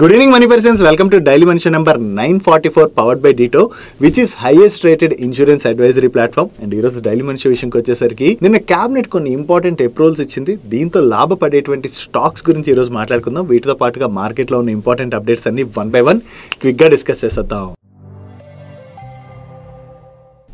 good evening money persons welcome to daily మనిషి number nine forty four powered by Ditto which is highest rated insurance advisory platform and ఈరోజు daily మనిషి విషయంకి వచ్చేసరికి నిన్న cabinet కొన్ని important approvals ఇచ్చింది దీంతో లాభపడేటువంటి స్టాక్స్ గురించి ఈరోజు మాట్లాడుకుందాం వీటితో పాటుగా మార్కెట్లో ఉన్న ఇంపార్టెంట్ అప్డేట్స్ అన్ని వన్ బై వన్ క్విక్గా డిస్కస్ చేసేద్దాం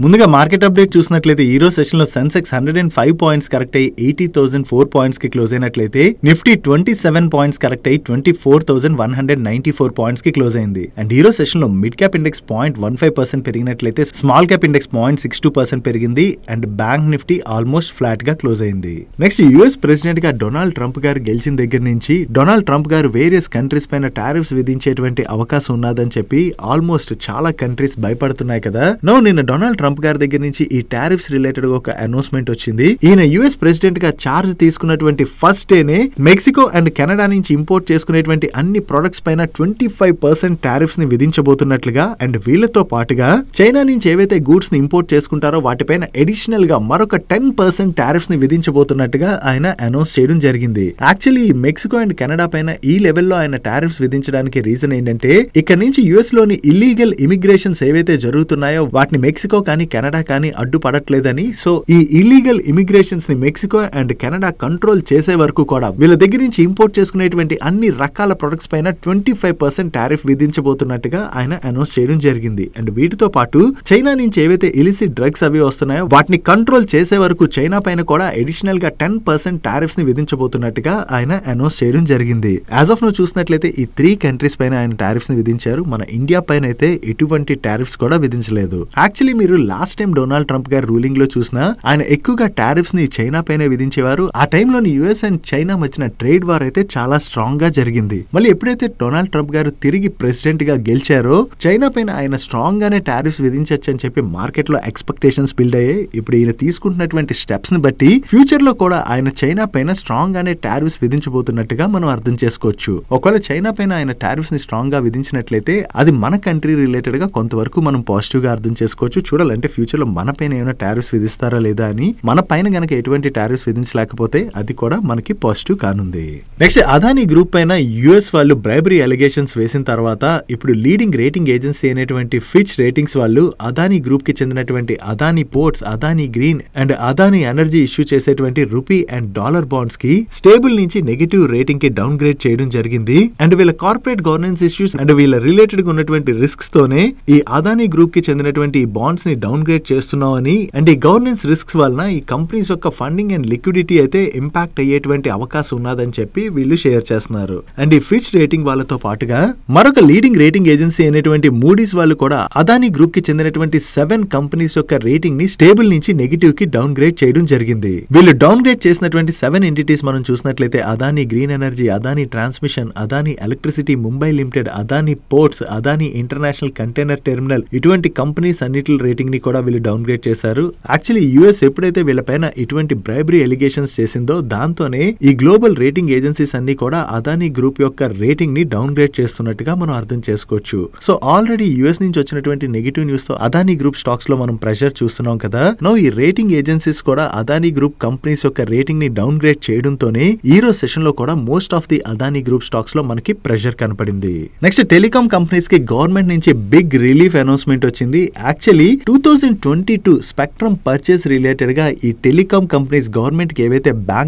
ముందుగా మార్కెట్ అప్డేట్ చూసినట్లయితే ఈ రోజు సెషన్ లో Sensex hundred and five points correct అయ్యి ఎయిటీ థౌసండ్ ఫోర్ పాయింట్స్ కి క్లోజ్ అయినట్లయితే Nifty twenty seven points correct అయ్యి twenty four thousand one hundred ninety four points కి క్లోజ్ అయింది అండ్ ఈ రోజు సెషన్ లో mid cap index point one five percent పెరిగినట్లయితే small cap index point six two percent పెరిగింది and bank Nifty almost flat గా close అయింది next US president గా డొనాల్డ్ ట్రంప్ గారు గెలిచిన దగ్గర నుంచి డొనాల్డ్ ట్రంప్ గారు వేరియస్ కంట్రీస్ పైన టారిఫ్స్ విధించేటువంటి అవకాశం ఉన్నదని చెప్పి ఆల్మోస్ట్ చాలా కంట్రీస్ భయపడుతున్నాయి కదా నో నిన్న డొనాల్డ్ ట్రంప్ ట్రంప్ గారి దగ్గర నుంచి ఈ టారిఫ్స్ రిలేటెడ్ ఒక అనౌన్స్మెంట్ వచ్చింది ఈయన యుఎస్ ప్రెసిడెంట్ గా చార్జ్ తీసుకున్నటువంటి ఫస్ట్ డేనే మెక్సికో అండ్ కెనడా నుంచి ఇంపోర్ట్ చేసుకునేటువంటి అన్ని ప్రొడక్ట్స్ పైన ట్వంటీ ఫైవ్ పర్సెంట్ టారిఫ్స్ ని విధించబోతున్నట్లుగా అండ్ వీళ్ళతో పాటుగా చైనా నుంచి ఏవైతే గూడ్స్ ని ఇంపోర్ట్ చేసుకుంటారో వాటిపైన అడిషనల్ గా మరొక టెన్ పర్సెంట్ టారిఫ్స్ ని విధించబోతున్నట్టుగా ఆయన అనౌన్స్ చేయడం జరిగింది యాక్చువల్లీ మెక్సికో అండ్ కెనడా పైన ఈ లెవెల్లో ఆయన టారిఫ్స్ విధించడానికి రీజన్ ఏంటంటే ఇక్కడ నుంచి యుఎస్ లోని ఇల్లీగల్ ఇమిగ్రేషన్స్ ఏవైతే జరుగుతున్నాయో వాటిని మెక్సికో కానీ కెనడా కానీ అడ్డుపడట్లేదని సో ఈ ఇల్లీగల్ ఇమిగ్రేషన్స్ ని మెక్సికో అండ్ కెనడా కంట్రోల్ చేసే వరకు కూడా వీళ్ళ దగ్గర నుంచి ఇంపోర్ట్ చేసుకునేటువంటి అన్ని రకాల ప్రొడక్ట్స్ పైన ట్వంటీ ఫైవ్ పర్సెంట్ టారిఫ్ విధించబోతున్నట్టుగా ఆయన అనౌన్స్ చేయడం జరిగింది అండ్ వీటితో పాటు చైనా నుంచి ఏవైతే ఇలిసి డ్రగ్స్ అవి వస్తున్నాయో వాటిని కంట్రోల్ చేసే వరకు చైనా పైన కూడా అడిషనల్ గా టెన్ పర్సెంట్ టారిఫ్స్ ని విధించబోతున్నట్టుగా ఆయన అనౌన్స్ చేయడం జరిగింది యాజ్ ఆఫ్ నువ్వు చూసినట్లయితే ఈ త్రీ కంట్రీస్ పైన ఆయన టారిఫ్స్ ని విధించారు మన ఇండియా పైన అయితే ఎటువంటి టారిఫ్స్ కూడా విధించలేదు యాక్చువల్లీ మీరు లాస్ట్ టైం డొనాల్డ్ ట్రంప్ గారు రూలింగ్ లో చూసినా ఆయన ఎక్కువగా టారిఫ్స్ ని చైనా పైన విధించేవారు ఆ టైంలో యుఎస్ అండ్ చైనా మధ్యన ట్రేడ్ వార్ అయితే చాలా స్ట్రాంగ్ గా జరిగింది మళ్ళీ ఎప్పుడైతే డొనాల్డ్ ట్రంప్ గారు తిరిగి ప్రెసిడెంట్ గా గెలిచారో చైనా పైన ఆయన స్ట్రాంగ్ గానే టారిఫ్స్ విధించవచ్చు అని చెప్పి మార్కెట్ లో ఎక్స్పెక్టేషన్స్ బిల్డ్ అయ్యాయి ఇప్పుడు ఈయన తీసుకుంటున్నటువంటి స్టెప్స్ ని బట్టి ఫ్యూచర్ లో కూడా ఆయన చైనా పైన స్ట్రాంగ్ గానే టారిఫ్స్ విధించబోతున్నట్టుగా మనం అర్థం చేసుకోవచ్చు ఒకవేళ చైనా పైన ఆయన టారిఫ్స్ ని స్ట్రాంగ్ గా విధించినట్లయితే అది మన కంట్రీ రిలేటెడ్ గా కొంతవరకు మనం పాజిటివ్ గా అర్థం చేసుకోవచ్చు చూడాలి అంటే లో మన పైన ఏమైనా టారిఫ్స్ విధిస్తారా లేదా అని మన పైన గనక ఎటువంటి టారిఫ్స్ విధించలేకపోతే అది కూడా మనకి పాజిటివ్ కానుంది నెక్స్ట్ అదానీ గ్రూప్ పైన యుఎస్ వాళ్ళు బ్రైబరీ అలిగేషన్స్ వేసిన తర్వాత ఇప్పుడు లీడింగ్ రేటింగ్ ఏజెన్సీ అనేటువంటి ఫిచ్ రేటింగ్స్ వాళ్ళు అదానీ గ్రూప్ కి చెందినటువంటి Adani ports Adani green and Adani energy issue చేసేటువంటి రూపీ అండ్ డాలర్ బాండ్స్ కి స్టేబుల్ నుంచి నెగిటివ్ రేటింగ్ కి డౌన్ గ్రేడ్ చేయడం జరిగింది అండ్ వీళ్ళ కార్పొరేట్ గవర్నెన్స్ ఇష్యూస్ అండ్ వీళ్ళ రిలేటెడ్ గా ఉన్నటువంటి రిస్క్ తోనే ఈ అదానీ గ్రూప్ కి చెందినటువంటి బాండ్స్ ని డౌన్ గ్రేడ్ చేస్తున్నామని అండ్ ఈ గవర్నెన్స్ రిస్క్స్ వలన ఈ కంపెనీస్ యొక్క ఫండింగ్ అండ్ లిక్విడిటీ అయితే ఇంపాక్ట్ అయ్యేటువంటి అవకాశం ఉన్నదని చెప్పి వీళ్ళు షేర్ చేస్తున్నారు అండ్ ఈ ఫిచ్ రేటింగ్ వాళ్ళతో పాటుగా మరొక లీడింగ్ రేటింగ్ ఏజెన్సీ అయినటువంటి మూడీస్ వాళ్ళు కూడా అదాని గ్రూప్ కి చెందినటువంటి సెవెన్ కంపెనీస్ యొక్క రేటింగ్ ని స్టేబుల్ నుంచి నెగిటివ్ కి డౌన్ గ్రేడ్ చేయడం జరిగింది వీళ్ళు డౌన్ గ్రేడ్ చేసినటువంటి సెవెన్ ఎంటిటీస్ మనం చూసినట్లయితే Adani green energy Adani transmission Adani electricity Mumbai limited Adani ports Adani international container terminal ఇటువంటి కంపెనీస్ అన్నిటి రేటింగ్ ని కూడా వీళ్ళు డౌన్ గ్రేడ్ చేశారు యాక్చువల్లీ యూఎస్ ఎప్పుడైతే వీళ్ళపైన ఇటువంటి బ్రైబరీ ఎలిగేషన్స్ చేసిందో దాంతోనే ఈ గ్లోబల్ రేటింగ్ ఏజెన్సీస్ అన్ని కూడా అదానీ గ్రూప్ యొక్క రేటింగ్ ని డౌన్ గ్రేడ్ చేస్తున్నట్టుగా మనం అర్థం చేసుకోవచ్చు సో ఆల్రెడీ యూఎస్ నుంచి వచ్చినటువంటి నెగిటివ్ న్యూస్ తో అదానీ గ్రూప్ స్టాక్స్ లో మనం ప్రెషర్ చూస్తున్నాం కదా నో ఈ రేటింగ్ ఏజెన్సీస్ కూడా అదానీ గ్రూప్ కంపెనీస్ యొక్క రేటింగ్ ని డౌన్ గ్రేడ్ చేయడంతోనే ఈ రోజు సెషన్ లో కూడా most of the Adani group stocks లో మనకి ప్రెషర్ కనపడింది నెక్స్ట్ టెలికాం కంపెనీస్ కి గవర్నమెంట్ నుంచి బిగ్ రిలీఫ్ అనౌన్స్మెంట్ వచ్చింది actually two thousand twenty two spectrum purchase రిలేటెడ్గా ఈ టెలికాం కంపెనీస్ గవర్నమెంట్కి ఏవైతే బ్యాంక్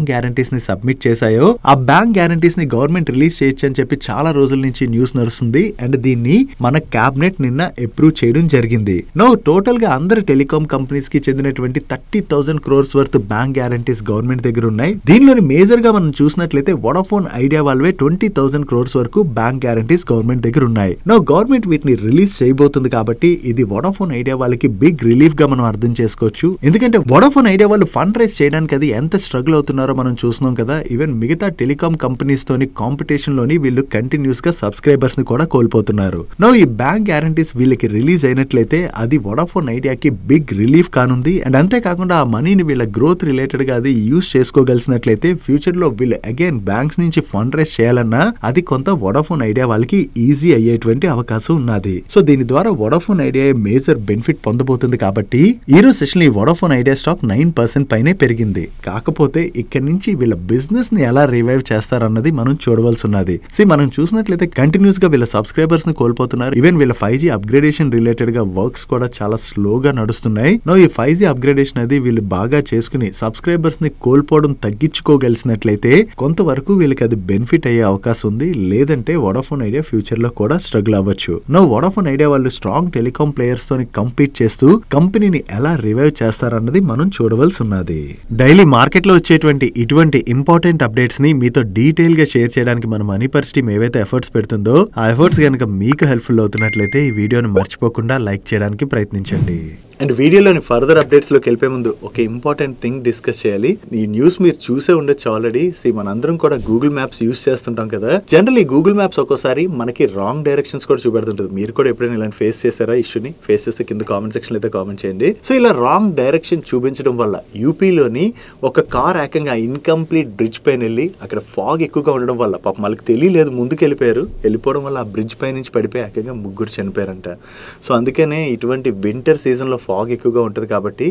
ని సబ్మిట్ చేశాయో ఆ బ్యాంక్ ని గవర్నమెంట్ రిలీజ్ చేయొచ్చు అని చెప్పి చాలా రోజుల నుంచి న్యూస్ నడుస్తుంది అండ్ దీన్ని మన క్యాబినెట్ నిన్న అప్రూవ్ చేయడం జరిగింది నో టోటల్గా అందరు టెలికాం కి చెందినటువంటి thirty thousand crores worth bank guarantees government దగ్గర ఉన్నాయి దీనిలోని మేజర్ గా మనం చూసినట్లయితే వొడాఫోన్ ఐడియా వాళ్ళవే ట్వంటీ థౌసండ్ క్రోర్స్ వరకు బ్యాంక్ గ్యారంటీస్ గవర్నమెంట్ దగ్గర ఉన్నాయి నో గవర్నమెంట్ వీటిని రిలీజ్ చేయబోతుంది కాబట్టి ఇది వొడాఫోన్ ఐడియా వాళ్ళకి బిగ్ రిలీఫ్ గా మనం అర్థం చేసుకోవచ్చు ఎందుకంటే వడోఫోన్ ఐడియా వాళ్ళు ఫండ్ రైజ్ చేయడానికి అది ఎంత స్ట్రగుల్ అవుతున్నారో మనం చూస్తున్నాం కదా ఈవెన్ మిగతా టెలికాం కాంపిటీషన్ లోని వీళ్ళు కంటిన్యూస్ గా సబ్స్క్రైబర్స్ ని కూడా కోల్పోతున్నారు నో ఈ బ్యాంక్ గ్యారంటీస్ వీళ్ళకి రిలీజ్ అయినట్లయితే అది ఐడియా ఐడియాకి బిగ్ రిలీఫ్ కానుంది అండ్ అంతేకాకుండా ఆ మనీని వీళ్ళ గ్రోత్ రిలేటెడ్ గా అది యూజ్ చేసుకోగలిసినట్లయితే లో వీళ్ళు అగైన్ బ్యాంక్స్ నుంచి ఫండ్ రైజ్ చేయాలన్నా అది కొంత వడోఫోన్ ఐడియా వాళ్ళకి ఈజీ అయ్యేటువంటి అవకాశం ఉన్నది సో దీని ద్వారా వడోఫోన్ ఐడియా మేజర్ బెనిఫిట్ పొందబోతుంది పెరగబోతుంది కాబట్టి ఈ రోజు సెషన్ ఈ Vodafone Idea stock nine percent పైనే పెరిగింది కాకపోతే ఇక్కడ నుంచి వీళ్ళ బిజినెస్ ని ఎలా రివైవ్ చేస్తారన్నది మనం చూడవలసి ఉన్నది సి మనం చూసినట్లయితే కంటిన్యూస్ గా వీళ్ళ సబ్స్క్రైబర్స్ ని కోల్పోతున్నారు ఈవెన్ వీళ్ళ ఫైవ్ జీ అప్గ్రేడేషన్ రిలేటెడ్ గా వర్క్స్ కూడా చాలా స్లోగా నడుస్తున్నాయి నో ఈ ఫైవ్ జీ అప్గ్రేడేషన్ అది వీళ్ళు బాగా చేసుకుని సబ్స్క్రైబర్స్ ని కోల్పోవడం తగ్గించుకోగలిసినట్లయితే కొంతవరకు వీళ్ళకి అది బెనిఫిట్ అయ్యే అవకాశం ఉంది లేదంటే వడోఫోన్ ఐడియా ఫ్యూచర్ లో కూడా స్ట్రగుల్ అవ్వచ్చు నో వడోఫోన్ ఐడియా వాళ్ళు స్ట్రాంగ్ టెలికాం ప్లేయర్స్ తో కంపీట్ చేస్తూ చేస్తూ కంపెనీని ఎలా రివైవ్ చేస్తారన్నది మనం చూడవలసి ఉన్నది డైలీ మార్కెట్లో వచ్చేటువంటి ఇటువంటి ఇంపార్టెంట్ అప్డేట్స్ ని మీతో డీటెయిల్ గా షేర్ చేయడానికి మన మనీ పర్స్ టీమ్ ఏవైతే ఎఫర్ట్స్ పెడుతుందో ఆ ఎఫర్ట్స్ కనుక మీకు హెల్ప్ఫుల్ అవుతున్నట్లయితే ఈ వీడియోను మర్చిపోకుండా లైక్ చేయడానికి ప్రయత్నించండి అండ్ వీడియోలోని ఫర్దర్ అప్డేట్స్లోకి వెళ్ళే ముందు ఒక ఇంపార్టెంట్ థింగ్ డిస్కస్ చేయాలి ఈ న్యూస్ మీరు చూసే ఉండొచ్చు ఆల్రెడీ మన మనందరం కూడా గూగుల్ మ్యాప్స్ యూస్ చేస్తుంటాం కదా జనరల్ ఈ గూగుల్ మ్యాప్స్ ఒక్కోసారి మనకి రాంగ్ డైరెక్షన్స్ కూడా చూపెడుతుంటుంది మీరు కూడా ఎప్పుడైనా ఇలాంటి ఫేస్ చేశారా ఇష్యూని ఫేస్ చేస్తే కింద కామెంట్ సెక్షన్ అయితే కామెంట్ చేయండి సో ఇలా రాంగ్ డైరెక్షన్ చూపించడం వల్ల యూపీలోని ఒక కార్ ఏకంగా ఇన్కంప్లీట్ బ్రిడ్జ్ పైన వెళ్ళి అక్కడ ఫాగ్ ఎక్కువగా ఉండడం వల్ల పాప వాళ్ళకి తెలియలేదు ముందుకు వెళ్ళిపోయారు వెళ్ళిపోవడం వల్ల ఆ బ్రిడ్జ్ పై నుంచి పడిపోయి ఏకంగా ముగ్గురు చనిపోయారంట సో అందుకనే ఇటువంటి వింటర్ సీజన్లో ఫాగ్ ఎక్కువగా ఉంటుంది కాబట్టి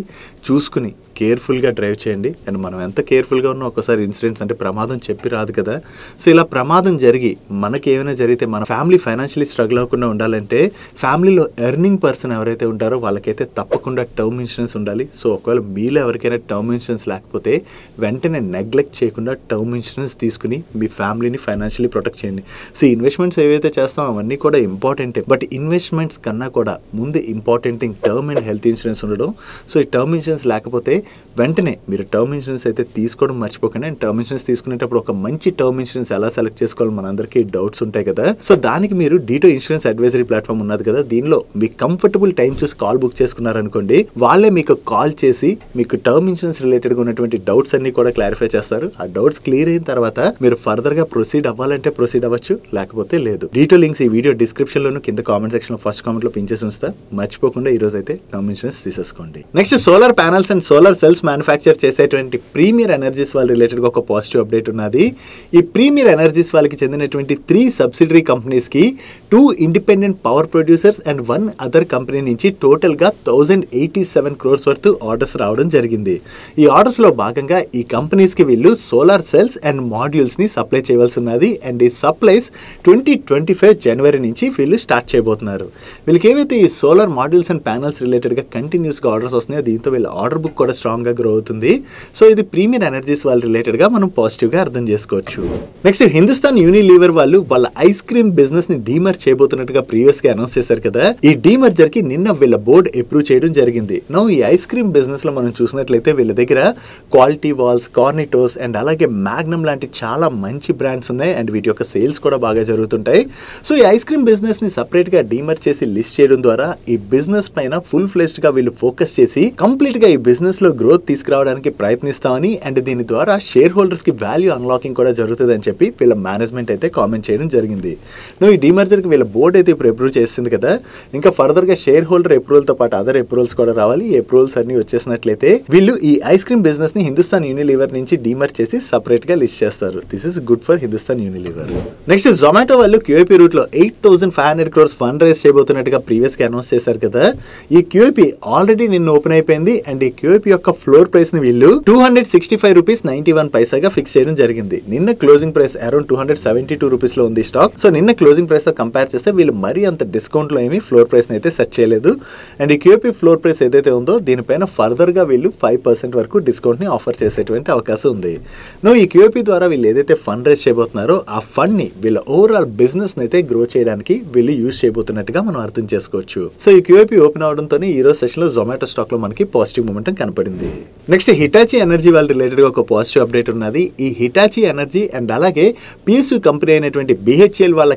చూసుకుని కేర్ఫుల్గా డ్రైవ్ చేయండి అండ్ మనం ఎంత కేర్ఫుల్గా ఉన్నా ఒకసారి ఇన్సిడెంట్స్ అంటే ప్రమాదం చెప్పి రాదు కదా సో ఇలా ప్రమాదం జరిగి మనకి ఏమైనా జరిగితే మన ఫ్యామిలీ ఫైనాన్షియలీ స్ట్రగుల్ అవ్వకుండా ఉండాలంటే ఫ్యామిలీలో ఎర్నింగ్ పర్సన్ ఎవరైతే ఉంటారో వాళ్ళకైతే తప్పకుండా టర్మ్ ఇన్సూరెన్స్ ఉండాలి సో ఒకవేళ మీలో ఎవరికైనా టర్మ్ ఇన్సూరెన్స్ లేకపోతే వెంటనే నెగ్లెక్ట్ చేయకుండా టర్మ్ ఇన్సూరెన్స్ తీసుకుని మీ ఫ్యామిలీని ఫైనాన్షియలీ ప్రొటెక్ట్ చేయండి సో ఇన్వెస్ట్మెంట్స్ ఏవైతే చేస్తామో అవన్నీ కూడా ఇంపార్టెంటే బట్ ఇన్వెస్ట్మెంట్స్ కన్నా కూడా ముందు important thing term and health insurance ఉండడం సో ఈ టర్మ్ ఇన్సూరెన్స్ లేకపోతే వెంటనే మీరు టర్మ్ ఇన్సూరెన్స్ అయితే తీసుకోవడం మర్చిపోకండి అండ్ టర్మ్ ఇన్సూరెన్స్ తీసుకునేటప్పుడు ఒక మంచి టర్మ్ ఇన్సూరెన్స్ ఎలా సెలెక్ట్ చేసుకోవాలి మనందరికీ డౌట్స్ ఉంటాయి కదా సో దానికి మీరు డీటో ఇన్సూరెన్స్ అడ్వైజరీ ప్లాట్ఫామ్ ఉన్నది కదా దీనిలో మీ కంఫర్టబుల్ టైం చూసి కాల్ బుక్ చేసుకున్నారనుకోండి వాళ్ళే మీకు కాల్ చేసి మీకు టర్మ్ ఇన్సూరెన్స్ గా ఉన్నటువంటి డౌట్స్ అన్ని కూడా క్లారిఫై చేస్తారు ఆ డౌట్స్ క్లియర్ అయిన తర్వాత మీరు ఫర్దర్ గా ప్రొసీడ్ అవ్వాలంటే ప్రొసీడ్ అవ్వచ్చు లేకపోతే లేదు డీటో లింక్స్ ఈ వీడియో డిస్క్రిప్షన్ లోను కింద కామెంట్ సెక్షన్ ఫస్ట్ కామెంట్ లో పించేసి ఉంచుతా మర్చిపోకుండా ఈ రోజు అయితే టర్మ్ ఇన్సూరెన్స్ తీసేసుకోండి next solar panels and solar solar cells manufacture చేసేటువంటి ప్రీమియర్ ఎనర్జీస్ వాళ్ళ రిలేటెడ్గా ఒక పాజిటివ్ అప్డేట్ ఉన్నది ఈ ప్రీమియర్ ఎనర్జీస్ వాళ్ళకి చెందినటువంటి త్రీ సబ్సిడరీ కంపెనీస్కి two independent power producers and one other company నుంచి టోటల్గా thousand eighty seven crores worth orders రావడం జరిగింది ఈ ఆర్డర్స్లో భాగంగా ఈ కంపెనీస్కి వీళ్ళు సోలార్ సెల్స్ అండ్ మాడ్యూల్స్ని సప్లై చేయవలసి ఉన్నది అండ్ ఈ సప్లైస్ ట్వంటీ ట్వంటీ ఫైవ్ జనవరి నుంచి వీళ్ళు స్టార్ట్ చేయబోతున్నారు వీళ్ళకి ఏవైతే ఈ సోలార్ మాడ్యూల్స్ అండ్ ప్యానల్స్ రిలేటెడ్గా కంటిన్యూస్గా ఆర్డర్స్ వస్తున్నాయో దీంతో వీళ్ళు ఆర్డర్ బుక్ కూడా స్ట్రాంగ్గా గ్రో అవుతుంది సో ఇది ప్రీమియర్ ఎనర్జీస్ వాళ్ళ రిలేటెడ్గా మనం పాజిటివ్గా అర్థం చేసుకోవచ్చు నెక్స్ట్ హిందుస్థాన్ యూనిలీవర్ వాళ్ళు వాళ్ళ ఐస్ క్రీమ్ బిజినెస్ ని డీమర్ చేయబోతున్నట్టుగా ప్రీవియస్గా అనౌన్స్ చేశారు కదా ఈ జరిగి నిన్న వీళ్ళ బోర్డు అప్రూవ్ చేయడం జరిగింది నో ఈ ఐస్ క్రీమ్ బిజినెస్ లో మనం చూసినట్లయితే వీళ్ళ దగ్గర క్వాలిటీ వాల్స్ కార్నిటోస్ అండ్ అలాగే మ్యాగ్నమ్ లాంటి చాలా మంచి బ్రాండ్స్ ఉన్నాయి అండ్ వీటి యొక్క సేల్స్ కూడా బాగా జరుగుతుంటాయి సో ఈ ఐస్ క్రీమ్ బిజినెస్ ని సపరేట్ గా డీమర్ చేసి లిస్ట్ చేయడం ద్వారా ఈ బిజినెస్ పైన ఫుల్ గా వీళ్ళు ఫోకస్ చేసి కంప్లీట్ గా ఈ లో లో గ్రోత్ తీసుకురావడానికి ప్రయత్నిస్తామని అండ్ దీని ద్వారా షేర్ కి వాల్యూ అన్లాకింగ్ కూడా జరుగుతుంది అని చెప్పి వీళ్ళ మేనేజ్మెంట్ అయితే కామెంట్ చేయడం జరిగింది నువ్వు ఈ కి వీళ్ళ బోర్డు అయితే ఇప్పుడు అప్రూవ్ చేసింది కదా ఇంకా ఫర్దర్ గా షేర్ హోల్డర్ తో పాటు అదర్ అప్రూవల్స్ కూడా రావాలి ఈ అప్రూవల్స్ అన్ని వచ్చేసినట్లయితే వీళ్ళు ఈ ఐస్ క్రీమ్ బిజినెస్ ని హిందుస్థాన్ యూనిలీవర్ నుంచి డిమర్ చేసి గా లిస్ట్ చేస్తారు this is good for Hindustan Unilever next Zomato వాళ్ళు క్యూఐపీ లో eight thousand five hundred crores fund raise చేయబోతున్నట్టుగా ప్రీవియస్ గా అనౌన్స్ చేశారు కదా ఈ క్యూఐపీ ఆల్రెడీ నిన్న ఓపెన్ అయిపోయింది అండ్ ఈ క్యూఐపీ యొక్క ఫ్లోర్ ప్రైస్ ని వీళ్ళు two hundred sixty five rupees ninety one పైసాగా ఫిక్స్ చేయడం జరిగింది నిన్న closing price around two hundred seventy two rupees లో ఉంది స్టాక్ సో నిన్న క్లోజింగ్ ప్రైస్ తో కంపేర్ చేస్తే వీళ్ళు మరీ అంత డిస్కౌంట్ లో ఏమి ఫ్లోర్ ప్రైస్ అయితే సెట్ చేయలేదు అండ్ ఈ క్యూపీ ఫ్లోర్ ప్రైస్ ఏదైతే ఉందో దీనిపైన ఫర్దర్ గా వీళ్ళు ఫైవ్ పర్సెంట్ వరకు డిస్కౌంట్ ని ఆఫర్ చేసేటువంటి అవకాశం ఉంది నువ్వు ఈ క్యూపీ ద్వారా వీళ్ళు ఏదైతే ఫండ్ రైజ్ చేయబోతున్నారో ఆ ఫండ్ ని వీళ్ళ ఓవరాల్ బిజినెస్ అయితే గ్రో చేయడానికి వీళ్ళు యూజ్ చేయబోతున్నట్టుగా మనం అర్థం చేసుకోవచ్చు సో ఈ క్యూపీ ఓపెన్ అవడంతో ఈ రోజు సెషన్ లో జొమాటో స్టాక్ లో మనకి పాజిటివ్ మూమెంట్ కనపడింది మారింది నెక్స్ట్ హిటాచి ఎనర్జీ వాళ్ళ రిలేటెడ్గా ఒక పాజిటివ్ అప్డేట్ ఉన్నది ఈ హిటాచీ ఎనర్జీ అండ్ అలాగే పిఎస్యు కంపెనీ అయినటువంటి బిహెచ్ఎల్ వాళ్ళ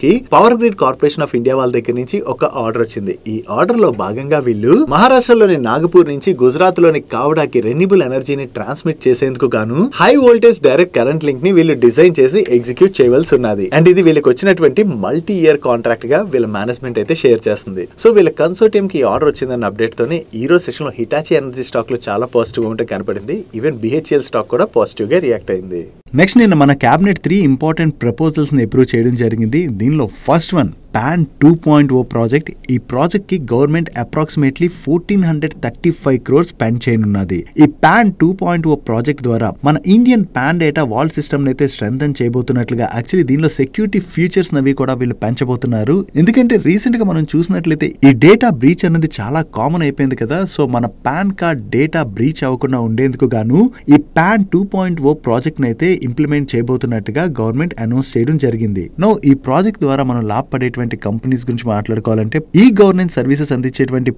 కి Power Grid Corporation of India వాళ్ళ దగ్గర నుంచి ఒక ఆర్డర్ వచ్చింది ఈ ఆర్డర్ లో భాగంగా వీళ్ళు మహారాష్ట్రలోని నాగపూర్ నుంచి గుజరాత్ లోని కావడాకి రెన్యూబుల్ ఎనర్జీని ట్రాన్స్మిట్ చేసేందుకు గాను high voltage direct current link ని వీళ్ళు డిజైన్ చేసి ఎగ్జిక్యూట్ చేయవలసి ఉన్నది అండ్ ఇది వీళ్ళకి వచ్చినటువంటి మల్టీ ఇయర్ కాంట్రాక్ట్ గా వీళ్ళ మేనేజ్మెంట్ అయితే షేర్ చేస్తుంది సో వీళ్ళ కన్సోర్టియం కి ఆర్డర్ వచ్చిందన్న అప్డేట్ తోనే ఈ రోజు సెషన్ లో హిటాచి ఎనర్జీ స్టాక్లో చాలా పాజిటివ్ ఉంటే కనపడింది ఈవెన్ బిహెచ్ఎల్ స్టాక్ కూడా పాజిటివ్గా రియాక్ట్ అయింది నెక్స్ట్ నేను మన క్యాబినెట్ త్రీ ఇంపార్టెంట్ ప్రపోజల్స్ని అప్రూవ్ చేయడం జరిగింది దీనిలో first one PAN two point O project ఈ ప్రాజెక్ట్కి government approximately fourteen hundred thirty five crores spend చేయనున్నది ఈ PAN two point O project ద్వారా మన Indian PAN data wall system అయితే స్ట్రెంథన్ చేయబోతున్నట్లుగా యాక్చువల్లీ దీనిలో సెక్యూరిటీ ఫీచర్స్ అవి కూడా వీళ్ళు పెంచబోతున్నారు ఎందుకంటే రీసెంట్ గా మనం చూసినట్లయితే ఈ డేటా బ్రీచ్ అనేది చాలా కామన్ అయిపోయింది కదా సో మన పాన్ కార్డ్ డేటా బ్రీచ్ అవ్వకుండా ఉండేందుకు గాను ఈ PAN two point O project అయితే ఇంప్లిమెంట్ చేయబోతున్నట్టుగా గవర్నమెంట్ అనౌన్స్ చేయడం జరిగింది నో ఈ ప్రాజెక్ట్ ద్వారా మనం లాభ పడేటువంటి కంపెనీస్ గురించి మాట్లాడుకోవాలంటే ఈ గవర్నెన్స్ సర్వీసెస్ అందించేటువంటి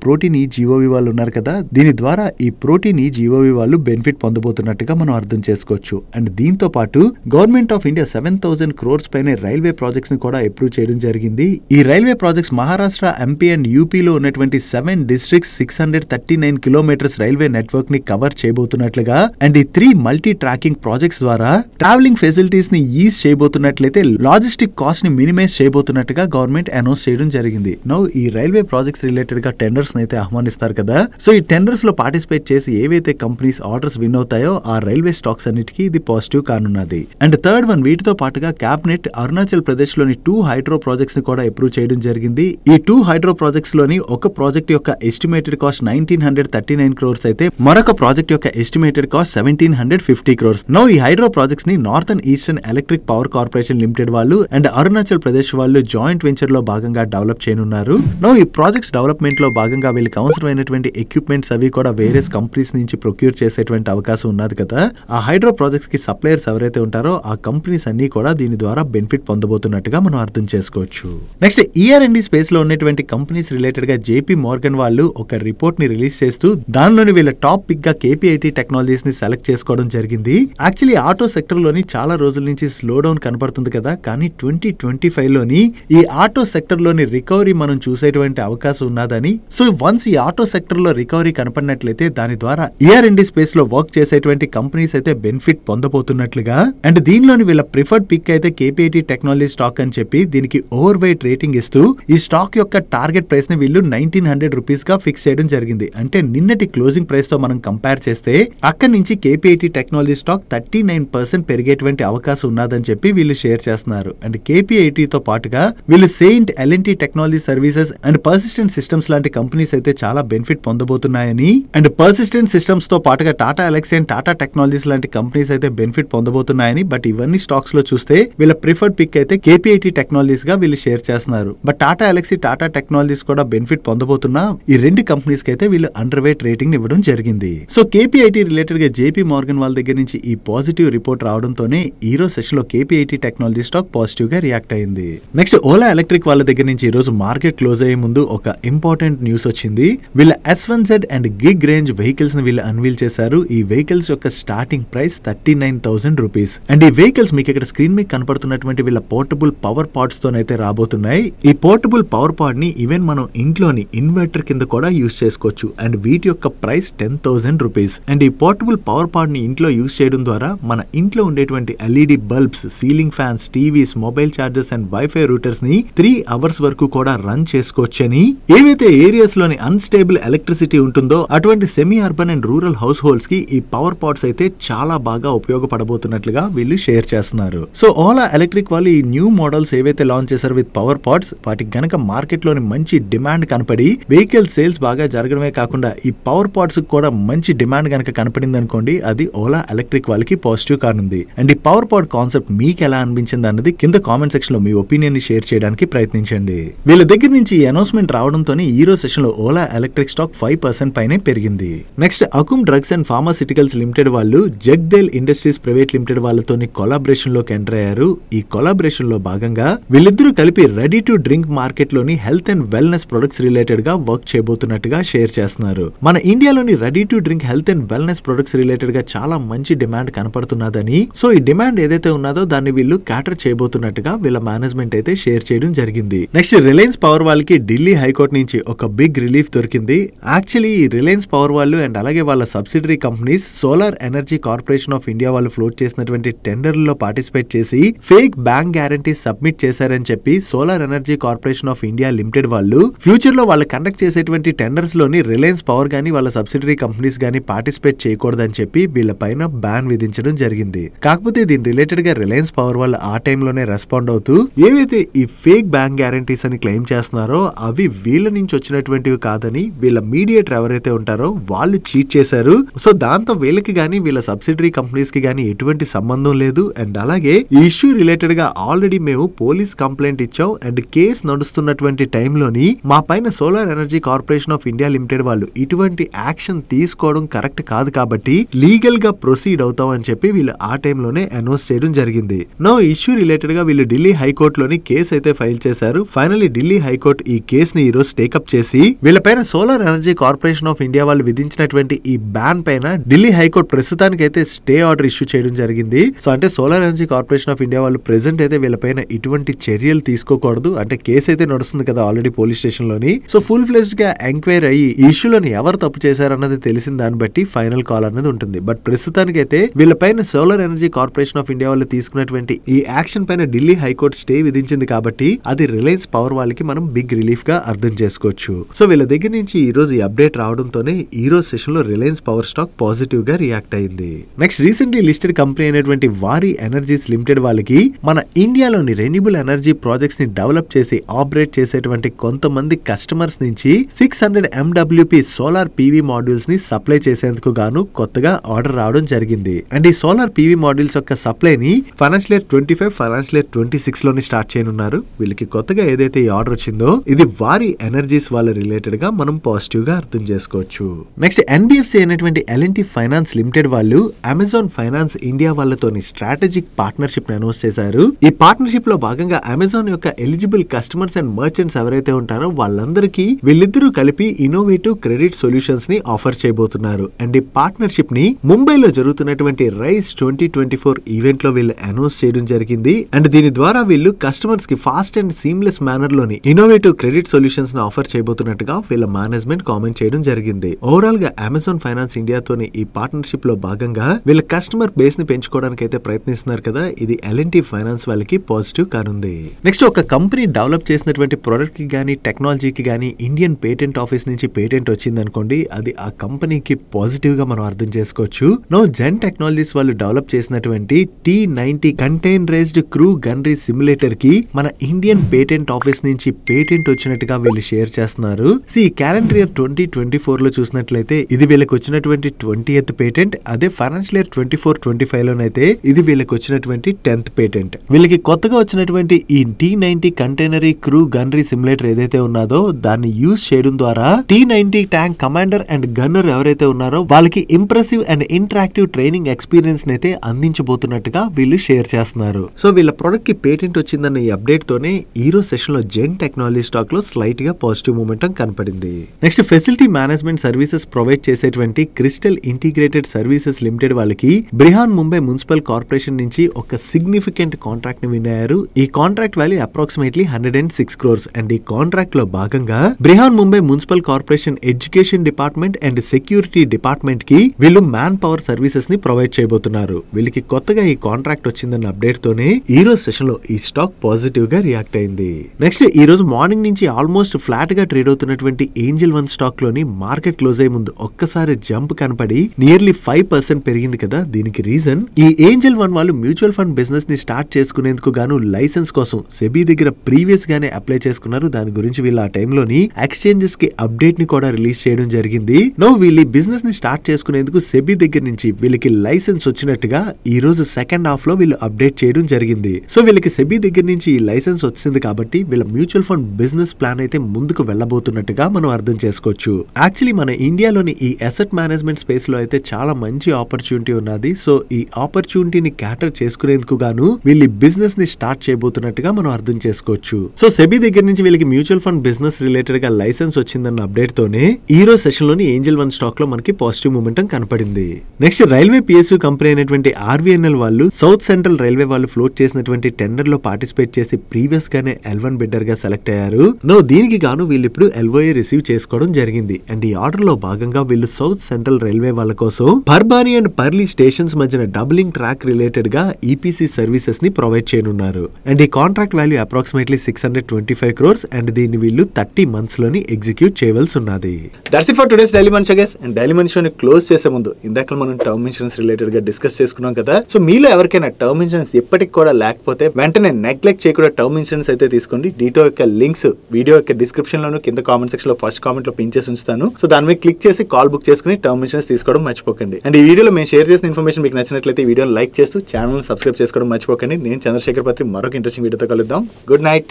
ఈ జీవోవి వాళ్ళు ఉన్నారు కదా దీని ద్వారా ఈ ప్రోటీన్ ఈ జీవోవి వాళ్ళు బెనిఫిట్ పొందబోతున్నట్టుగా మనం అర్థం చేసుకోవచ్చు అండ్ దీంతో పాటు government of India seven thousand crores పైన రైల్వే ప్రాజెక్ట్స్ ని కూడా అప్రూవ్ చేయడం జరిగింది ఈ railway projects Maharashtra MP and యూపీలో ఉన్నటువంటి seven districts six hundred thirty nine kilometres railway network ని కవర్ చేయబోతున్నట్లుగా అండ్ ఈ త్రీ మల్టీ ట్రాకింగ్ ప్రాజెక్ట్స్ ద్వారా ట్రావెలింగ్ ఫెసిలిటీస్ ని ఈజ్ చేయబోతున్నట్లయితే లాజిస్టిక్ కాస్ట్ ని మినిమైజ్ చేయబోతున్నట్టుగా గవర్నమెంట్ అనౌన్స్ చేయడం జరిగింది నో ఈ రైల్వే ప్రాజెక్ట్స్ రిలేటెడ్ గా టెండర్స్ అయితే ఆహ్వానిస్తారు కదా సో ఈ టెండర్స్ లో పార్టిసిపేట్ చేసి ఏవైతే కంపెనీస్ ఆర్డర్స్ విన్ అవుతాయో ఆ రైల్వే స్టాక్స్ అన్నిటికి ఇది పాజిటివ్ కానున్నది అండ్ థర్డ్ వన్ వీటితో పాటుగా క్యాబినెట్ అరుణాచల్ ప్రదేశ్ లోని టూ హైడ్రో ప్రాజెక్ట్స్ ని కూడా అప్రూవ్ చేయడం జరిగింది ఈ టూ హైడ్రో ప్రాజెక్ట్స్ లోని ఒక ప్రాజెక్ట్ యొక్క estimated cost nineteen hundred thirty nine crores అయితే మరొక ప్రాజెక్ట్ యొక్క estimated cost seventeen hundred fifty crores no ఈ హైడ్రో ప్రాజెక్ట్స్ ప్రాజెక్ట్స్ ని Northern Eastern Electric Power Corporation Limited వాళ్ళు అండ్ అరుణాచల్ ప్రదేశ్ వాళ్ళు జాయింట్ వెంచర్ లో భాగంగా డెవలప్ చేయనున్నారు నో ఈ ప్రాజెక్ట్స్ డెవలప్మెంట్ లో భాగంగా వీళ్ళకి అవసరమైనటువంటి ఎక్విప్మెంట్స్ అవి కూడా వేరియస్ కంపెనీస్ నుంచి ప్రొక్యూర్ చేసేటువంటి అవకాశం ఉన్నది కదా ఆ హైడ్రో ప్రాజెక్ట్స్ కి సప్లయర్స్ ఎవరైతే ఉంటారో ఆ కంపెనీస్ అన్ని కూడా దీని ద్వారా బెనిఫిట్ పొందబోతున్నట్టుగా మనం అర్థం చేసుకోవచ్చు నెక్స్ట్ ఈఆర్ అండ్ స్పేస్ లో ఉన్నటువంటి కంపెనీస్ రిలేటెడ్ గా జేపీ మార్గన్ వాళ్ళు ఒక రిపోర్ట్ ని రిలీజ్ చేస్తూ దానిలోని వీళ్ళ టాప్ పిక్ గా కేపీఐటీ టెక్నాలజీస్ ని సెలెక్ట్ చేసుకోవడం జరిగింది యాక్చువల్లీ ఆటో సెక్టర్ సెక్టర్లోని చాలా రోజుల నుంచి స్లో డౌన్ కనపడుతుంది కదా కానీ ట్వంటీ ట్వంటీ ఫైవ్లోని ఈ ఆటో సెక్టర్లోని రికవరీ మనం చూసేటువంటి అవకాశం ఉన్నదని సో వన్స్ ఈ ఆటో సెక్టర్లో రికవరీ కనపడినట్లయితే దాని ద్వారా స్పేస్ స్పేస్లో వర్క్ చేసేటువంటి కంపెనీస్ అయితే బెనిఫిట్ పొందబోతున్నట్లుగా అండ్ దీనిలోని వీళ్ళ ప్రిఫర్డ్ పిక్ అయితే కేపీఐటీ టెక్నాలజీ స్టాక్ అని చెప్పి దీనికి ఓవర్ వెయిట్ రేటింగ్ ఇస్తూ ఈ స్టాక్ యొక్క టార్గెట్ ప్రైస్ ని వీళ్ళు నైన్టీన్ హండ్రెడ్ రూపీస్ గా ఫిక్స్ చేయడం జరిగింది అంటే నిన్నటి క్లోజింగ్ ప్రైస్ తో మనం కంపేర్ చేస్తే అక్కడి నుంచి KPIT Technology stock thirty nine percent percent పెరిగేటువంటి అవకాశం ఉన్నదని చెప్పి వీళ్ళు షేర్ చేస్తున్నారు అండ్ కేపీఐటీతో పాటుగా వీళ్ళు Cyient L&T Technology Services and Persistent Systems లాంటి కంపెనీస్ అయితే చాలా బెనిఫిట్ పొందబోతున్నాయని అండ్ పర్సిస్టెంట్ సిస్టమ్స్ తో పాటుగా Tata Elxsi and Tata Technologies లాంటి కంపెనీస్ అయితే బెనిఫిట్ పొందబోతున్నాయని బట్ ఇవన్నీ స్టాక్స్ లో చూస్తే వీళ్ళ ప్రిఫర్డ్ పిక్ అయితే కేపీఐటీ టెక్నాలజీస్ గా వీళ్ళు షేర్ చేస్తున్నారు but Tata Elxsi Tata Technologies కూడా బెనిఫిట్ పొందబోతున్న ఈ రెండు కంపెనీస్ కి అయితే వీళ్ళు అండర్ వేట్ రేటింగ్ ఇవ్వడం జరిగింది సో కేపీఐటీ రిలేటెడ్ గా జేపీ మార్గన్ వాళ్ళ దగ్గర నుంచి ఈ పాజిటివ్ రిపోర్ట్ రావడంతోనే ఈరోజు సెషన్లో కేపీఐటీ టెక్నాలజీ స్టాక్ పాజిటివ్గా రియాక్ట్ అయింది నెక్స్ట్ ఓలా ఎలక్ట్రిక్ వాళ్ళ దగ్గర నుంచి ఈరోజు మార్కెట్ క్లోజ్ అయ్యే ముందు ఒక ఇంపార్టెంట్ న్యూస్ వచ్చింది వీళ్ళ S one Z and gig range vehicles వీళ్ళు అన్వీల్ చేశారు ఈ వెహికల్స్ యొక్క starting price thirty nine thousand rupees and ఈ వెహికల్స్ మీకు ఇక్కడ స్క్రీన్ మీద కనపడుతున్నటువంటి వీళ్ళ పోర్టబుల్ పవర్ పాడ్స్ తోనైతే రాబోతున్నాయి ఈ పోర్టబుల్ పవర్ పార్ట్ ని ఈవెన్ మనం ఇంట్లోని ఇన్వర్టర్ కింద కూడా యూస్ చేసుకోవచ్చు అండ్ వీటి యొక్క price ten thousand rupees and ఈ పోర్టబుల్ పవర్ పార్ట్ ని ఇంట్లో యూస్ చేయడం ద్వారా మన ఇంట్లో ఇంట్లో ఉండేటువంటి LED bulbs ceiling fans TVs mobile chargers and wifi routers ని త్రీ అవర్స్ వరకు కూడా రన్ చేసుకోవచ్చని ఏవైతే ఏరియాస్ లోని అన్స్టేబుల్ ఎలక్ట్రిసిటీ ఉంటుందో అటువంటి semi urban and rural households కి ఈ పవర్ పాట్స్ అయితే చాలా బాగా ఉపయోగపడబోతున్నట్లుగా వీళ్ళు షేర్ చేస్తున్నారు సో ఓలా ఎలక్ట్రిక్ వాళ్ళు ఈ న్యూ మోడల్స్ ఏవైతే లాంచ్ చేశారు విత్ పవర్ పాట్స్ వాటికి గనక మార్కెట్ లోని మంచి డిమాండ్ కనపడి వెహికల్ సేల్స్ బాగా జరగడమే కాకుండా ఈ పవర్ పాట్స్ కూడా మంచి డిమాండ్ గనక కనపడింది అనుకోండి అది ఓలా ఎలక్ట్రిక్ వాళ్ళకి పాజిటివ్ కారణం ఉంటుంది అండ్ ఈ పవర్ పాడ్ కాన్సెప్ట్ మీకు ఎలా అనిపించింది అన్నది కింద కామెంట్ సెక్షన్ లో మీ ఒపీనియన్ ని షేర్ చేయడానికి ప్రయత్నించండి వీళ్ళ దగ్గర నుంచి ఈ అనౌన్స్మెంట్ రావడంతో ఈ రోజు సెషన్ లో Ola Electric stock five percent పైనే పెరిగింది next Akums drugs and pharmaceuticals limited వాళ్ళు జగ్దేల్ ఇండస్ట్రీస్ ప్రైవేట్ లిమిటెడ్ వాళ్ళతో కొలాబరేషన్ లోకి ఎంటర్ అయ్యారు ఈ కొలాబరేషన్ లో భాగంగా వీళ్ళిద్దరూ కలిపి రెడీ టు డ్రింక్ మార్కెట్ లోని health and wellness products related గా వర్క్ చేయబోతున్నట్టుగా షేర్ చేస్తున్నారు మన ఇండియాలోని ready to drink health and wellness products related గా చాలా మంచి డిమాండ్ కనపడుతున్నదని ఉన్నాయి సో ఈ డిమాండ్ ఏదైతే ఉన్నదో దాన్ని వీళ్ళు క్యాటర్ చేయబోతున్నట్టుగా వీళ్ళ మేనేజ్మెంట్ అయితే షేర్ చేయడం జరిగింది నెక్స్ట్ రిలయన్స్ పవర్ వాళ్ళకి ఢిల్లీ హైకోర్టు నుంచి ఒక బిగ్ రిలీఫ్ దొరికింది యాక్చువల్లీ ఈ రిలయన్స్ పవర్ వాళ్ళు అండ్ అలాగే వాళ్ళ subsidiary companies Solar Energy Corporation of India వాళ్ళు ఫ్లోట్ చేసినటువంటి టెండర్ లో పార్టిసిపేట్ చేసి ఫేక్ బ్యాంక్ గ్యారంటీ సబ్మిట్ చేశారని చెప్పి Solar Energy Corporation of India Limited వాళ్ళు ఫ్యూచర్ లో వాళ్ళు కండక్ట్ చేసేటువంటి టెండర్స్ లోని రిలయన్స్ పవర్ కానీ వాళ్ళ సబ్సిడరీ కంపెనీస్ కానీ పార్టిసిపేట్ చేయకూడదని చెప్పి పైన బ్యాన్ విధించడం జరిగింది కాకపోతే దీని రిలేటెడ్ గా రిలయన్స్ పవర్ వాళ్ళు ఆ టైంలోనే రెస్పాండ్ అవుతూ ఏవైతే ఈ ఫేక్ బ్యాంక్ గ్యారంటీస్ అని క్లెయిమ్ చేస్తున్నారో అవి వీళ్ళ నుంచి వచ్చినటువంటివి కాదని వీళ్ళ మీడియేటర్ ఎవరైతే ఉంటారో వాళ్ళు చీట్ చేశారు సో దాంతో వీళ్ళకి గానీ వీళ్ళ సబ్సిడరీ కంపెనీస్ కి గానీ ఎటువంటి సంబంధం లేదు అండ్ అలాగే ఈ ఇష్యూ రిలేటెడ్ గా ఆల్రెడీ మేము పోలీస్ కంప్లైంట్ ఇచ్చాం అండ్ కేసు నడుస్తున్నటువంటి టైంలోని మా పైన Solar Energy Corporation of India Limited వాళ్ళు ఇటువంటి యాక్షన్ తీసుకోవడం కరెక్ట్ కాదు కాబట్టి లీగల్ గా ప్రొసీడ్ అవుతాం అని చెప్పి వీళ్ళు ఆ ఆ టైంలోనే అనౌన్స్ చేయడం జరిగింది నో ఇష్యూ రిలేటెడ్ గా వీళ్ళు ఢిల్లీ హైకోర్టులోని కేసు అయితే ఫైల్ చేశారు ఫైనల్లీ ఢిల్లీ హైకోర్టు ఈ కేసు ని ఈరోజు టేకప్ చేసి వీళ్ళపైన Solar Energy Corporation of India వాళ్ళు విధించినటువంటి ఈ బ్యాన్ పైన ఢిల్లీ హైకోర్టు ప్రస్తుతానికి అయితే స్టే ఆర్డర్ ఇష్యూ చేయడం జరిగింది సో అంటే Solar Energy Corporation of India వాళ్ళు ప్రెసెంట్ అయితే వీళ్ళపైన ఇటువంటి చర్యలు తీసుకోకూడదు అంటే కేసు అయితే నడుస్తుంది కదా ఆల్రెడీ పోలీస్ స్టేషన్ లోని సో ఫుల్ ఫ్లెజ్డ్ గా ఎంక్వైరీ అయ్యి ఈ ఇష్యూలోని ఎవరు తప్పు చేశారన్నది తెలిసిన దాన్ని బట్టి ఫైనల్ కాల్ అనేది ఉంటుంది బట్ వీళ్ళ వీళ్ళపైన Solar Energy Corporation of India వాళ్ళు తీసుకున్నటువంటి ఈ యాక్షన్ పైన ఢిల్లీ హైకోర్టు స్టే విధించింది కాబట్టి అది రిలయన్స్ పవర్ వాళ్ళకి మనం బిగ్ రిలీఫ్ గా అర్థం చేసుకోవచ్చు సో వీళ్ళ దగ్గర నుంచి ఈ రోజు అప్డేట్ రావడంతోనే ఈ రోజు సెషన్ లో రిలయన్స్ పవర్ స్టాక్ పాజిటివ్ గా రియాక్ట్ అయింది నెక్స్ట్ రీసెంట్లీ లిస్టెడ్ కంపెనీ అయినటువంటి వారి ఎనర్జీస్ లిమిటెడ్ వాళ్ళకి మన ఇండియాలోని రెన్యూబుల్ ఎనర్జీ ప్రాజెక్ట్స్ ని డెవలప్ చేసి ఆపరేట్ చేసేటువంటి కొంతమంది కస్టమర్స్ నుంచి సిక్స్ హండ్రెడ్ ఎండబ్ల్యూపీ సోలార్ పీవీ మాడ్యూల్స్ ని సప్లై చేసేందుకు గాను కొత్తగా ఆర్డర్ రావడం జరిగింది అండ్ ఈ సోలార్ పీవీ టీవీ మోడల్స్ యొక్క సప్లైని financial year twenty five financial year twenty six లోని స్టార్ట్ చేయనున్నారు వీళ్ళకి కొత్తగా ఏదైతే ఈ ఆర్డర్ వచ్చిందో ఇది వారి ఎనర్జీస్ వాళ్ళ రిలేటెడ్ గా మనం పాజిటివ్ గా అర్థం చేసుకోవచ్చు నెక్స్ట్ ఎన్బిఎఫ్సి అయినటువంటి ఎల్ఎన్టీ ఫైనాన్స్ లిమిటెడ్ వాళ్ళు అమెజాన్ ఫైనాన్స్ ఇండియా వాళ్ళతోని స్ట్రాటజిక్ పార్ట్నర్షిప్ ని అనౌన్స్ చేశారు ఈ పార్ట్నర్షిప్ లో భాగంగా అమెజాన్ యొక్క ఎలిజిబుల్ కస్టమర్స్ అండ్ మర్చెంట్స్ ఎవరైతే ఉంటారో వాళ్ళందరికీ వీళ్ళిద్దరూ కలిపి ఇన్నోవేటివ్ క్రెడిట్ సొల్యూషన్స్ ని ఆఫర్ చేయబోతున్నారు అండ్ ఈ పార్ట్నర్షిప్ ని ముంబైలో జరుగుతున్నటువంటి rise twenty twenty twenty four event లో వీళ్ళు అనౌన్స్ చేయడం జరిగింది అండ్ దీని ద్వారా వీళ్ళు కస్టమర్స్ కి ఫాస్ట్ అండ్ సీమ్లెస్ మేనర్ లోని ఇన్నోవేటివ్ క్రెడిట్ సొల్యూషన్స్ ను ఆఫర్ చేయబోతున్నట్టుగా వీళ్ళ మేనేజ్మెంట్ కామెంట్ చేయడం జరిగింది ఓవరాల్ గా అమెజాన్ ఫైనాన్స్ ఇండియాతోని ఈ పార్ట్నర్షిప్ లో భాగంగా వీళ్ళ కస్టమర్ బేస్ ని పెంచుకోవడానికి అయితే ప్రయత్నిస్తున్నారు కదా ఇది టీ ఫైనాన్స్ వాళ్ళకి పాజిటివ్ కానుంది నెక్స్ట్ ఒక కంపెనీ డెవలప్ చేసినటువంటి ప్రొడక్ట్ కి కానీ టెక్నాలజీకి గానీ ఇండియన్ పేటెంట్ ఆఫీస్ నుంచి పేటెంట్ వచ్చింది అనుకోండి అది ఆ కంపెనీకి పాజిటివ్ గా మనం అర్థం చేసుకోవచ్చు నో జెన్ టెక్నాలజీస్ వాళ్ళు డెవలప్ డెవలప్ చేసినటువంటి T ninety containerised crew gunnery simulator కి మన ఇండియన్ పేటెంట్ ఆఫీస్ నుంచి పేటెంట్ వచ్చినట్టుగా వీళ్ళు షేర్ చేస్తున్నారు సి calendar year twenty twenty four లో చూసినట్లయితే ఇది వీళ్ళకి వచ్చినటువంటి ట్వంటీ ఎయిత్ పేటెంట్ అదే financial year twenty four twenty five లోనైతే ఇది వీళ్ళకి వచ్చినటువంటి టెన్త్ పేటెంట్ వీళ్ళకి కొత్తగా వచ్చినటువంటి ఈ T ninety containerised crew gunnery simulator ఏదైతే ఉన్నదో దాన్ని యూజ్ చేయడం ద్వారా T ninety tank commander and gunner ఎవరైతే ఉన్నారో వాళ్ళకి impressive and interactive training experience అయితే అందించబోతున్నట్టుగా వీళ్ళు షేర్ చేస్తున్నారు సో వీళ్ళ కి పేటెంట్ వచ్చిందన్న ఈ అప్డేట్తోనే ఈరోజు సెషన్లో జెన్ టెక్నాలజీ స్టాక్లో స్లైట్గా పాజిటివ్ మూమెంటం కనపడింది next facility management services provide చేసేటువంటి క్రిస్టల్ ఇంటిగ్రేటెడ్ సర్వీసెస్ లిమిటెడ్ వాళ్ళకి బ్రిహాన్ ముంబై మున్సిపల్ కార్పొరేషన్ నుంచి ఒక సిగ్నిఫికెంట్ కాంట్రాక్ట్ ని విన్ అయ్యారు ఈ contract value approximately hundred and six crores and ఈ కాంట్రాక్ట్ లో భాగంగా Brihanmumbai municipal corporation education department and security department కి వీళ్ళు మ్యాన్ పవర్ సర్వీసెస్ ని ప్రొవైడ్ చేయబోతున్నారు వీళ్ళకి కొత్తగా ఈ కాంట్రాక్ట్ వచ్చిందన్న అప్డేట్ తోనే ఈ రోజు సెషన్ లో ఈ స్టాక్ పాజిటివ్ గా రియాక్ట్ అయింది నెక్స్ట్ ఈ రోజు మార్నింగ్ నుంచి ఆల్మోస్ట్ ఫ్లాట్ గా ట్రేడ్ అవుతున్నటువంటి ఏంజిల్ వన్ స్టాక్ లోని మార్కెట్ క్లోజ్ అయ్యే ముందు ఒక్కసారి జంప్ కనపడి నియర్లీ ఫైవ్ పర్సెంట్ పెరిగింది కదా దీనికి రీజన్ ఈ ఏంజిల్ వన్ వాళ్ళు మ్యూచువల్ ఫండ్ బిజినెస్ ని స్టార్ట్ చేసుకునేందుకు గాను లైసెన్స్ కోసం సెబీ దగ్గర ప్రీవియస్ గానే అప్లై చేసుకున్నారు దాని గురించి వీళ్ళు ఆ టైంలోని ఎక్స్చేంజెస్ కి అప్డేట్ ని కూడా రిలీజ్ చేయడం జరిగింది నో వీళ్ళు బిజినెస్ ని స్టార్ట్ చేసుకునేందుకు సెబీ దగ్గర నుంచి వీళ్ళకి లైసెన్స్ వచ్చినట్టుగా విధంగా ఈ రోజు సెకండ్ హాఫ్ లో వీళ్ళు అప్డేట్ చేయడం జరిగింది సో వీళ్ళకి సెబీ దగ్గర నుంచి ఈ లైసెన్స్ వచ్చింది కాబట్టి వీళ్ళ మ్యూచువల్ ఫండ్ బిజినెస్ ప్లాన్ అయితే ముందుకు వెళ్లబోతున్నట్టుగా మనం అర్థం చేసుకోవచ్చు యాక్చువల్లీ మన ఇండియాలోని ఈ అసెట్ మేనేజ్మెంట్ స్పేస్ లో అయితే చాలా మంచి ఆపర్చునిటీ ఉన్నది సో ఈ ఆపర్చునిటీని క్యాటర్ చేసుకునేందుకు గాను వీళ్ళు బిజినెస్ ని స్టార్ట్ చేయబోతున్నట్టుగా మనం అర్థం చేసుకోవచ్చు సో సెబీ దగ్గర నుంచి వీళ్ళకి మ్యూచువల్ ఫండ్ బిజినెస్ రిలేటెడ్ గా లైసెన్స్ వచ్చిందన్న అప్డేట్ తోనే ఈ రోజు సెషన్ లోని ఏంజల్ వన్ స్టాక్ లో మనకి పాజిటివ్ మూమెంట్ కనపడింది నెక్స్ట్ రైల్వే పిఎస్యూ కంపెనీ అనేటువంటి చేసినటువంటి ఆర్వీఎన్ఎల్ వాళ్ళు సౌత్ సెంట్రల్ రైల్వే వాళ్ళు ఫ్లోట్ చేసినటువంటి టెండర్ లో పార్టిసిపేట్ చేసి ప్రీవియస్ గానే ఎల్వన్ బిడ్డర్ గా సెలెక్ట్ అయ్యారు నో దీనికి గాను వీళ్ళు ఇప్పుడు ఎల్ఓఏ రిసీవ్ చేసుకోవడం జరిగింది అండ్ ఈ ఆర్డర్ లో భాగంగా వీళ్ళు సౌత్ సెంట్రల్ రైల్వే వాళ్ళ కోసం పర్బాని అండ్ పర్లీ స్టేషన్స్ మధ్యన డబులింగ్ ట్రాక్ రిలేటెడ్ గా ఈపీసీ e సర్వీసెస్ ని ప్రొవైడ్ చేయనున్నారు అండ్ ఈ contract value approximately six hundred twenty five crores and దీన్ని వీళ్ళు థర్టీ మంత్స్ లోని ఎగ్జిక్యూట్ చేయవలసి ఉన్నది దర్శి ఫర్ టుడేస్ డైలీ మనిషి అండ్ డైలీ క్లోజ్ చేసే ముందు ఇందాక మనం టర్మ్ ఇన్సూరెన్స్ రిలేటెడ్ గా డిస్కస్ చేసుకున్నాం చేసుకున్నాం కదా సో మీలో ఎవరికైనా టర్మ్ ఇన్సూరెన్స్ ఎప్పటికి కూడా లేకపోతే వెంటనే నెగ్లెక్ట్ చేయకుండా టర్మ్ ఇన్సూరెన్స్ అయితే తీసుకోండి డీటో యొక్క లింక్స్ వీడియో యొక్క డిస్క్రిప్షన్ లోను కింద కామెంట్ సెక్షన్ లో ఫస్ట్ కామెంట్ లో పిన్ చేసి ఉంచుతాను సో దాని మీద క్లిక్ చేసి కాల్ బుక్ చేసుకుని టర్మ్ ఇన్సూరెన్స్ తీసుకోవడం మర్చిపోకండి అండ్ ఈ వీడియోలో మేము షేర్ చేసిన ఇన్ఫర్మేషన్ మీకు నచ్చినట్లయితే వీడియో లైక్ చేస్తూ ఛానల్ సబ్స్క్రైబ్ చేసుకోవడం మర్చిపోకండి నేను చంద్రశేఖర్ పత్రి మరొక ఇంట్రెస్టింగ్ వీడియోతో కలుద్దాం గుడ్ నైట్